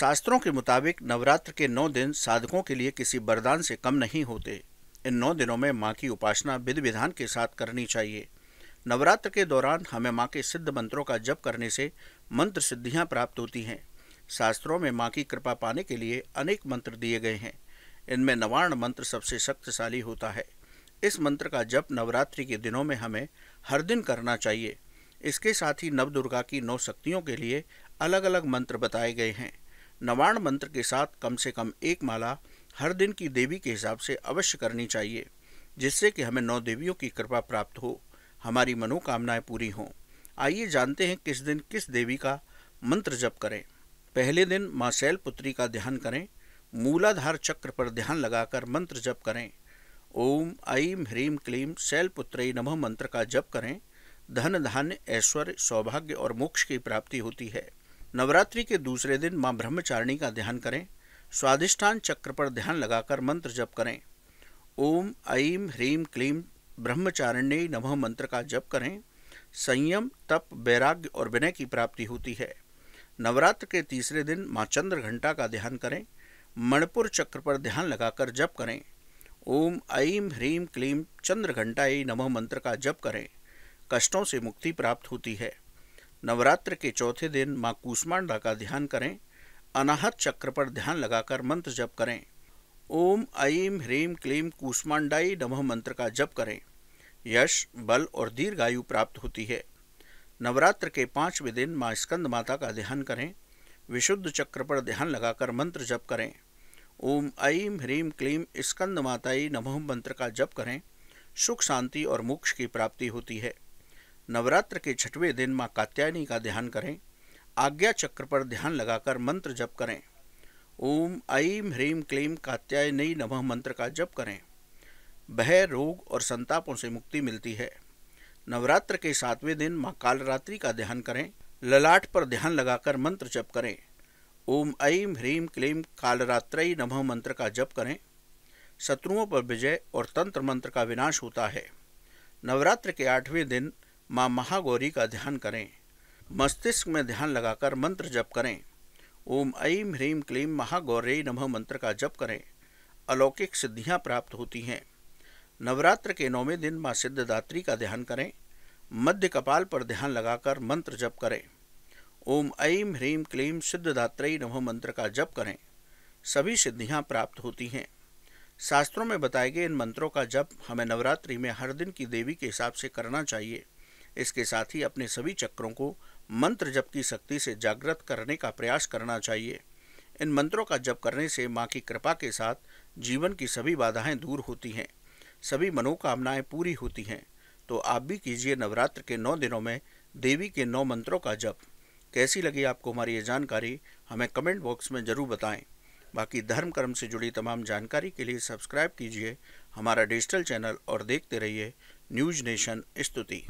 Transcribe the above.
शास्त्रों के मुताबिक नवरात्र के नौ दिन साधकों के लिए किसी वरदान से कम नहीं होते इन नौ दिनों में माँ की उपासना विधि विधान के साथ करनी चाहिए नवरात्र के दौरान हमें माँ के सिद्ध मंत्रों का जप करने से मंत्र सिद्धियाँ प्राप्त होती हैं शास्त्रों में माँ की कृपा पाने के लिए अनेक मंत्र दिए गए हैं इनमें नवार्ण मंत्र सबसे शक्तिशाली होता है इस मंत्र का जप नवरात्रि के दिनों में हमें हर दिन करना चाहिए इसके साथ ही नवदुर्गा की नौ शक्तियों के लिए अलग अलग मंत्र बताए गए हैं नवाण मंत्र के साथ कम से कम एक माला हर दिन की देवी के हिसाब से अवश्य करनी चाहिए जिससे कि हमें नौ देवियों की कृपा प्राप्त हो हमारी मनोकामनाएं पूरी हों आइए जानते हैं किस दिन किस देवी का मंत्र जप करें पहले दिन माँ शैलपुत्री का ध्यान करें मूलाधार चक्र पर ध्यान लगाकर मंत्र जप करें ओम ऐम ह्रीम क्लीम शैलपुत्री नमः मंत्र का जप करें धन धान्य ऐश्वर्य सौभाग्य और मोक्ष की प्राप्ति होती है नवरात्रि के दूसरे दिन मां ब्रह्मचारिणी का ध्यान करें स्वादिष्ठान चक्र पर ध्यान लगाकर मंत्र जप करें ओम ऐम ह्रीम क्लीम ब्रह्मचारिणी नमः मंत्र का जप करें संयम तप वैराग्य और विनय की प्राप्ति होती है नवरात्र के तीसरे दिन माँ चंद्र घंटा का ध्यान करें मणिपुर चक्र पर ध्यान लगाकर जप करें ओम ऐं ह्रीं क्लीम चंद्र घंटाई नमः मंत्र का जप करें कष्टों से मुक्ति प्राप्त होती है नवरात्र के चौथे दिन माँ कूष्मांडा का ध्यान करें अनाहत चक्र पर ध्यान लगाकर मंत्र जप करें ओम ऐम ह्रीम क्लीम कूष्मांडाई नमः मंत्र का जप करें यश बल और दीर्घायु प्राप्त होती है नवरात्र के पांचवें दिन माँ स्कंद माता का ध्यान करें विशुद्ध चक्र पर ध्यान लगाकर मंत्र जप करें ओम ऐम ह्रीम क्लीम स्कंद माताई नमः मंत्र का जप करें सुख शांति और मोक्ष की प्राप्ति होती है नवरात्र के छठवें दिन माँ कात्यायनी का ध्यान करें आज्ञा चक्र पर ध्यान लगाकर मंत्र जप करें ओम ऐम ह्रीम क्लीम कात्यायनी नमः मंत्र का जप करें भय रोग और संतापों से मुक्ति मिलती है नवरात्र के सातवें दिन माँ कालरात्रि का ध्यान करें ललाट पर ध्यान लगाकर मंत्र जप करें ओम ऐम ह्रीम क्लीम कालरात्रि नमः मंत्र का जप करें शत्रुओं पर विजय और तंत्र मंत्र का विनाश होता है नवरात्र के आठवें दिन माँ महागौरी का ध्यान करें मस्तिष्क में ध्यान लगाकर मंत्र जप करें ओम ऐम ह्रीम क्लीम महागौरे नमः मंत्र का जप करें अलौकिक सिद्धियां प्राप्त होती हैं नवरात्र के नौवें दिन माँ सिद्धदात्री का ध्यान करें मध्य कपाल पर ध्यान लगाकर मंत्र जप करें ओम ऐम ह्रीम क्लीम सिद्धदात्री नमः मंत्र का जप करें सभी सिद्धियां प्राप्त होती हैं शास्त्रों में बताए गए इन मंत्रों का जप हमें नवरात्रि में हर दिन की देवी के हिसाब से करना चाहिए इसके साथ ही अपने सभी चक्रों को मंत्र जप की शक्ति से जागृत करने का प्रयास करना चाहिए इन मंत्रों का जप करने से माँ की कृपा के साथ जीवन की सभी बाधाएं दूर होती हैं सभी मनोकामनाएं पूरी होती हैं तो आप भी कीजिए नवरात्र के नौ दिनों में देवी के नौ मंत्रों का जप कैसी लगी आपको हमारी ये जानकारी हमें कमेंट बॉक्स में ज़रूर बताएं बाकी धर्म कर्म से जुड़ी तमाम जानकारी के लिए सब्सक्राइब कीजिए हमारा डिजिटल चैनल और देखते रहिए न्यूज नेशन स्तुति